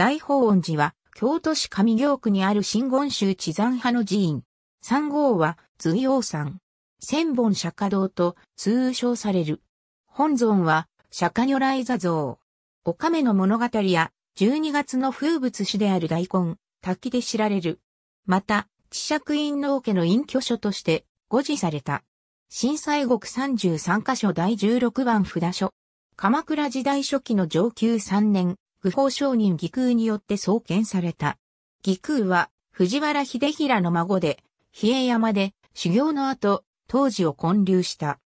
大法恩寺は、京都市上京区にある真言宗地山派の寺院。三号は、随王山。千本釈迦堂と通称される。本尊は、釈迦如来座像。お亀の物語や、十二月の風物詩である大根、滝で知られる。また、地釈院農家の隠居所として、護持された。震災国33箇所第16番札所。鎌倉時代初期の上級3年、愚法商人義空によって創建された。義空は藤原秀衡の孫で、比叡山で修行の後、当時を建立した。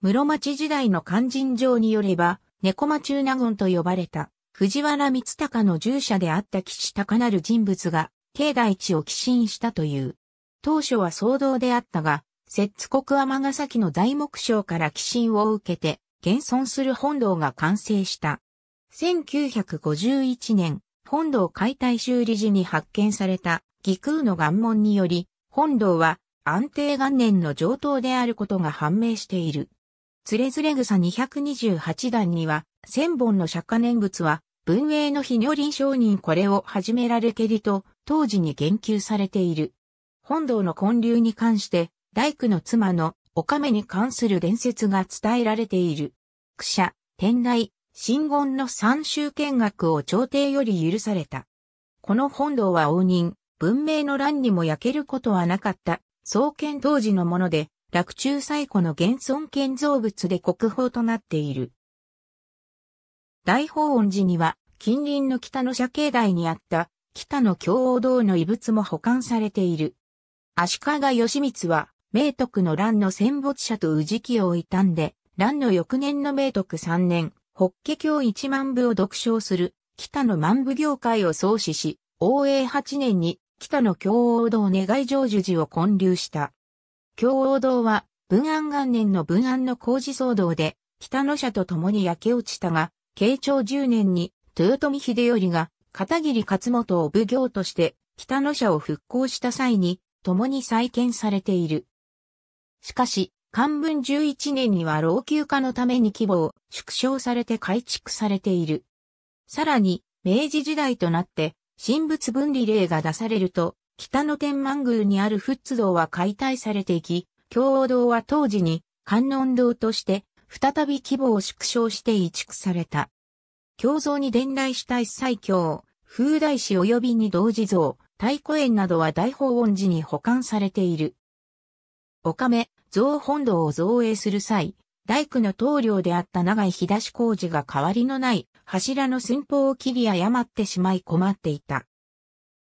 室町時代の勧進状によれば、猫町中納言と呼ばれた、藤原光隆の従者であった岸高なる人物が、境内地を寄進したという。当初は騒動であったが、摂津国尼崎の材木章から寄進を受けて、現存する本堂が完成した。1951年、本堂解体修理時に発見された義空の岩門により、本堂は安定元年の上等であることが判明している。つれずれ草228段には、千本の釈迦念仏は、文英の非如林承認これを始められけりと、当時に言及されている。本堂の建立に関して、大工の妻のお目に関する伝説が伝えられている。しゃ、天台、真言の三州見学を朝廷より許された。この本堂は応仁、文明の乱にも焼けることはなかった、創建当時のもので、落中最古の現存建造物で国宝となっている。大法音寺には、近隣の北の社境内にあった、北の京王堂の遺物も保管されている。足利義満は、明徳の乱の戦没者と治木を悼んで、乱の翌年の明徳3年、法華経一万部を読唱する、北野万部業界を創始し、応永八年に北野京王堂願い成就寺を建立した。京王堂は、文安元年の文安の工事騒動で、北野社と共に焼け落ちたが、慶長十年に、豊臣秀頼が、片桐勝本を武行として、北野社を復興した際に、共に再建されている。しかし、漢文11年には老朽化のために規模を縮小されて改築されている。さらに、明治時代となって、神仏分離令が出されると、北野天満宮にある仏津堂は解体されていき、共王堂は当時に観音堂として、再び規模を縮小して移築された。共像に伝来した一切経、風大師及びに同時像、太鼓園などは大法音寺に保管されている。おかめ、造本堂を造営する際、大工の棟梁であった長井東工事が代わりのない柱の寸法を切り誤ってしまい困っていた。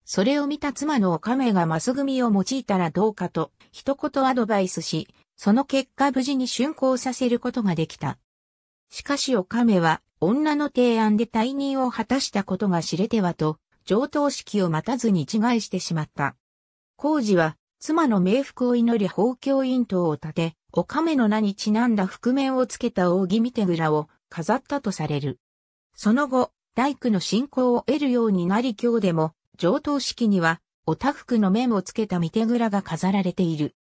それを見た妻のおかめがマス組を用いたらどうかと一言アドバイスし、その結果無事に竣工させることができた。しかしおかめは女の提案で退任を果たしたことが知れてはと、上等式を待たずに自害してしまった。工事は妻の冥福を祈り法教院頭を建て、お亀の名にちなんだ覆面をつけた扇見手蔵を飾ったとされる。その後、大工の信仰を得るようになり今日でも、上等式には、おたふくの面をつけた見手蔵が飾られている。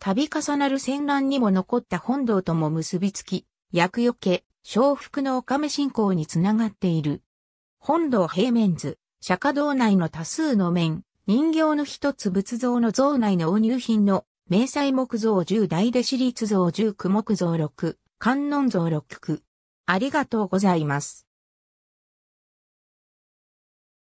度重なる戦乱にも残った本堂とも結びつき、厄除け、昇福のお亀信仰につながっている。本堂平面図、釈迦堂内の多数の面、人形の一つ仏像の像内の応入品の、明細木像10大弟子立像1九木像6、観音像6九。ありがとうございます。